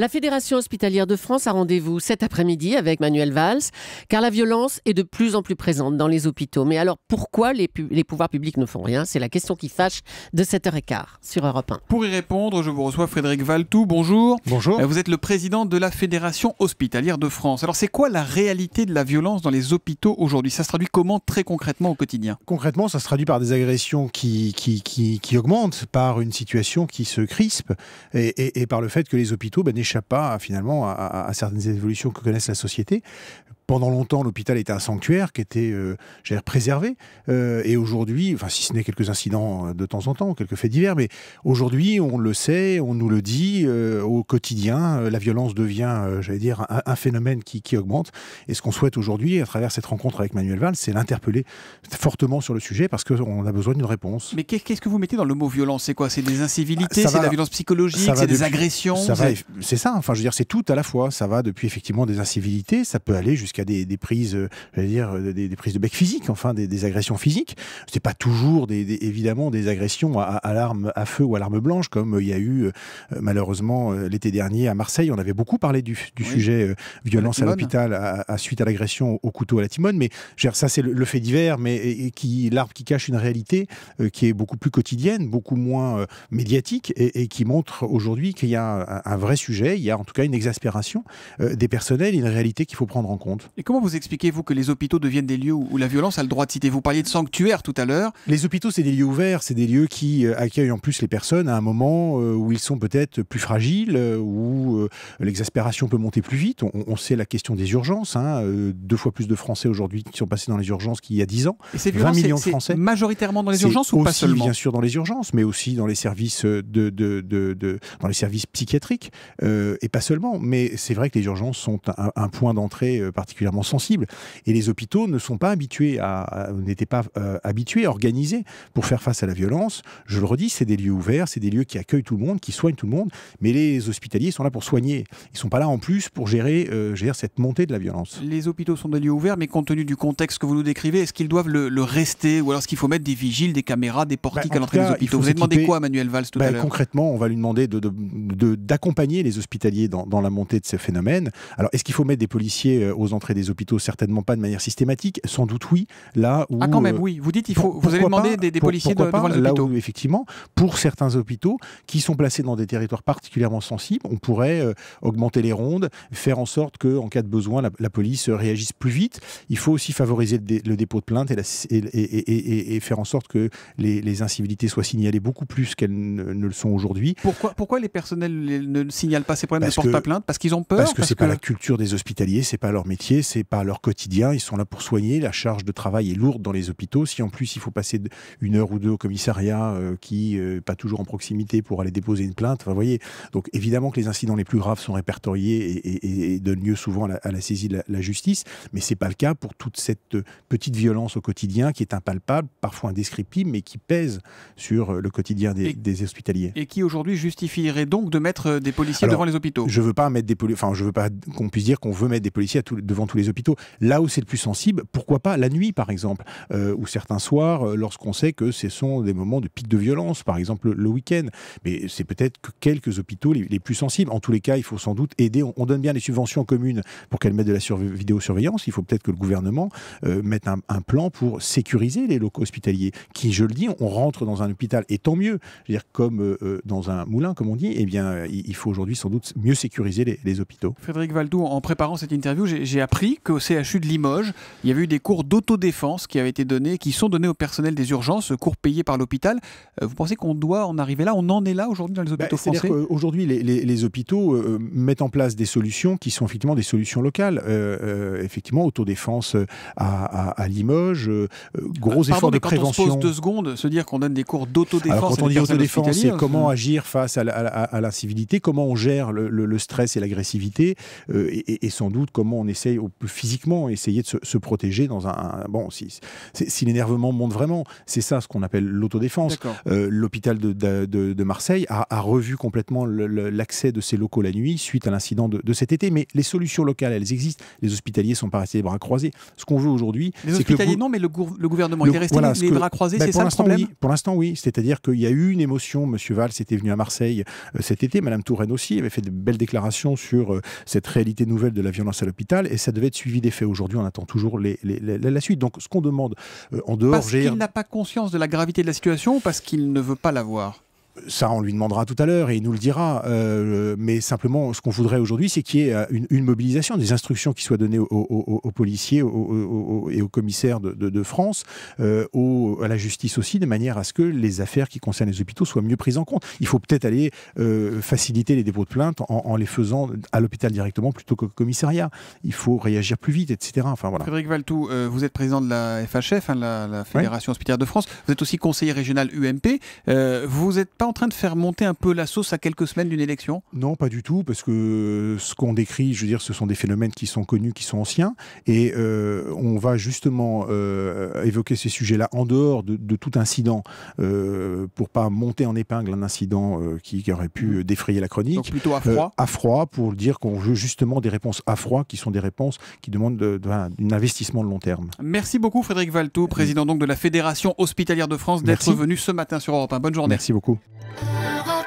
La Fédération hospitalière de France a rendez-vous cet après-midi avec Manuel Valls, car la violence est de plus en plus présente dans les hôpitaux. Mais alors pourquoi les, les pouvoirs publics ne font rien C'est la question qui fâche de 7h15 sur Europe 1. Pour y répondre, je vous reçois Frédéric Valtou. Bonjour. Bonjour. Euh, vous êtes le président de la Fédération hospitalière de France. Alors c'est quoi la réalité de la violence dans les hôpitaux aujourd'hui Ça se traduit comment très concrètement au quotidien Concrètement, ça se traduit par des agressions qui, qui, qui, augmentent, par une situation qui se crispe et, par le fait que les hôpitaux ben, pas finalement à, certaines évolutions que connaissent la société pendant longtemps, l'hôpital était un sanctuaire qui était euh, préservé. Euh, et aujourd'hui, enfin, si ce n'est quelques incidents euh, de temps en temps, quelques faits divers, mais aujourd'hui, on le sait, on nous le dit, au quotidien, la violence devient, j'allais dire, un, phénomène qui, qui, augmente. Et ce qu'on souhaite aujourd'hui, à travers cette rencontre avec Manuel Valls, c'est l'interpeller fortement sur le sujet parce qu'on a besoin d'une réponse. Mais qu'est-ce que vous mettez dans le mot violence C'est quoi C'est des incivilités ah, C'est de la violence psychologique C'est des agressions C'est ça, enfin, je veux dire, c'est tout à la fois. Ça va depuis effectivement des incivilités, ça peut aller jusqu'à des, des prises, euh, dire, euh, des, prises de bec physique, enfin, des, agressions physiques. C'est pas toujours, des, évidemment, des agressions à, l'arme à feu ou à l'arme blanche, comme euh, il y a eu, malheureusement, l'été dernier à Marseille. On avait beaucoup parlé du, sujet violence à l'hôpital à, suite à l'agression au couteau à la timone. Mais dire, ça, c'est le, fait divers, mais qui l'arbre qui cache une réalité qui est beaucoup plus quotidienne, beaucoup moins médiatique et, qui montre aujourd'hui qu'il y a un, vrai sujet. Il y a en tout cas une exaspération des personnels, une réalité qu'il faut prendre en compte. Et comment vous expliquez-vous que les hôpitaux deviennent des lieux où la violence a le droit de citer Vous parliez de sanctuaire tout à l'heure. Les hôpitaux, c'est des lieux ouverts, c'est des lieux qui euh, accueillent en plus les personnes à un moment euh, où ils sont peut-être plus fragiles, euh, où l'exaspération peut monter plus vite. On, sait la question des urgences. Hein, deux fois plus de Français aujourd'hui qui sont passés dans les urgences qu'il y a dix ans. Et 20 millions de Français. Majoritairement dans les urgences ou pas seulement Bien sûr dans les urgences, mais aussi dans les services de, de, dans les services psychiatriques et pas seulement. Mais c'est vrai que les urgences sont un, un point d'entrée particulier particulièrement sensibles. Et les hôpitaux ne sont pas habitués à, n'étaient pas euh, habitués, organisés pour faire face à la violence. Je le redis, c'est des lieux ouverts, c'est des lieux qui accueillent tout le monde, qui soignent tout le monde, mais les hospitaliers sont là pour soigner. Ils sont pas là en plus pour gérer, euh, gérer cette montée de la violence. Les hôpitaux sont des lieux ouverts, mais compte tenu du contexte que vous nous décrivez, est-ce qu'ils doivent le, rester ou alors est-ce qu'il faut mettre des vigiles, des caméras, des portiques bah, à l'entrée des hôpitaux Vous avez demandé quoi Manuel Valls tout bah, Concrètement, on va lui demander d'accompagner de, les hospitaliers dans, dans, la montée de ce phénomène. Alors, est-ce qu'il faut mettre des policiers euh, aux entrées des hôpitaux, certainement pas de manière systématique, sans doute oui, là où... Ah quand même, euh, oui, vous dites, il faut, vous allez demander des, policiers de, devant les hôpitaux. Là où, effectivement, pour certains hôpitaux qui sont placés dans des territoires particulièrement sensibles, on pourrait euh, augmenter les rondes, faire en sorte que en cas de besoin, la, police euh, réagisse plus vite. Il faut aussi favoriser le, dépôt de plainte et, et, faire en sorte que les, incivilités soient signalées beaucoup plus qu'elles ne, le sont aujourd'hui. Pourquoi, pourquoi les personnels ne signalent pas ces problèmes parce portent pas plainte Parce qu'ils ont peur Parce que c'est pas la culture des hospitaliers, c'est pas leur métier c'est pas leur quotidien, ils sont là pour soigner, la charge de travail est lourde dans les hôpitaux. Si en plus il faut passer une heure ou deux au commissariat euh, qui n'est euh, pas toujours en proximité pour aller déposer une plainte, vous voyez. Donc évidemment que les incidents les plus graves sont répertoriés et, donnent lieu souvent à la, saisie de la, justice, mais c'est pas le cas pour toute cette euh, petite violence au quotidien qui est impalpable, parfois indescriptible, mais qui pèse sur le quotidien des, hospitaliers. Et qui aujourd'hui justifierait donc de mettre des policiers devant les hôpitaux Je veux pas mettre des enfin je veux pas qu'on puisse dire qu'on veut mettre des policiers à devant dans tous les hôpitaux. Là où c'est le plus sensible, pourquoi pas la nuit, par exemple, euh, ou certains soirs, euh, lorsqu'on sait que ce sont des moments de pic de violence, par exemple le, week-end. Mais c'est peut-être que quelques hôpitaux les, plus sensibles. En tous les cas, il faut sans doute aider. On, donne bien les subventions communes pour qu'elles mettent de la vidéosurveillance. Il faut peut-être que le gouvernement euh, mette un, plan pour sécuriser les locaux hospitaliers, qui, je le dis, on rentre dans un hôpital, et tant mieux. dire, comme dans un moulin, comme on dit, eh bien, il, faut aujourd'hui sans doute mieux sécuriser les, hôpitaux. Frédéric Valdou, en préparant cette interview, j'ai appris qu'au CHU de Limoges, il y avait eu des cours d'autodéfense qui avaient été donnés, qui sont donnés au personnel des urgences, cours payés par l'hôpital. Euh, vous pensez qu'on doit en arriver là On en est là aujourd'hui dans les hôpitaux bah, français Aujourd'hui, les, hôpitaux euh, euh, mettent en place des solutions qui sont effectivement des solutions locales. effectivement, autodéfense à, Limoges, gros Pardon, effort de quand On se pose deux secondes, se dire qu'on donne des cours d'autodéfense. Quand on dit autodéfense, c'est comment agir face à, la l'incivilité, comment on gère le, stress et l'agressivité, et, sans doute comment on essaye physiquement, essayer de se, protéger dans un, bon si, l'énervement monte vraiment, c'est ça ce qu'on appelle l'autodéfense. Euh, l'hôpital de, Marseille a, revu complètement l'accès de ses locaux la nuit suite à l'incident de, cet été, mais les solutions locales elles existent. Les hospitaliers sont pas restés les bras croisés. Ce qu'on veut aujourd'hui, les non, mais le, gouvernement il est resté les, bras croisés, ben, c'est ça le problème. pour l'instant oui, c'est-à-dire qu'il y a eu une émotion. Monsieur Valls était venu à Marseille euh, cet été, Madame Touraine aussi avait fait de belles déclarations sur euh, cette réalité nouvelle de la violence à l'hôpital et ça devait être suivi des faits. Aujourd'hui, on attend toujours les, la suite. Donc, ce qu'on demande euh, en dehors. Parce qu'il n'a pas conscience de la gravité de la situation parce qu'il ne veut pas la voir ça, on lui demandera tout à l'heure et il nous le dira. Euh, mais simplement, ce qu'on voudrait aujourd'hui, c'est qu'il y ait euh, une, mobilisation, des instructions qui soient données aux, policiers et aux commissaires de, France, euh, à la justice aussi, de manière à ce que les affaires qui concernent les hôpitaux soient mieux prises en compte. Il faut peut-être aller faciliter les dépôts de plainte en, les faisant à l'hôpital directement plutôt qu'au commissariat. Il faut réagir plus vite, etc. Enfin, voilà. Frédéric Valtou, vous êtes président de la FHF, hein, la, Fédération hospitalière de France. Vous êtes aussi conseiller régional UMP. vous êtes pas en train de faire monter un peu la sauce à quelques semaines d'une élection Non, pas du tout, parce que euh, ce qu'on décrit, je veux dire, ce sont des phénomènes qui sont connus, qui sont anciens, et euh, on va justement euh, évoquer ces sujets-là en dehors de, tout incident, pour pas monter en épingle un incident qui, aurait pu défrayer la chronique. Donc plutôt à froid À froid, pour dire qu'on veut justement des réponses à froid, qui sont des réponses qui demandent un, investissement de long terme. Merci beaucoup Frédéric Valto, président donc de la Fédération hospitalière de France, d'être venu ce matin sur Europe 1. Bonne journée. Merci beaucoup. Oh.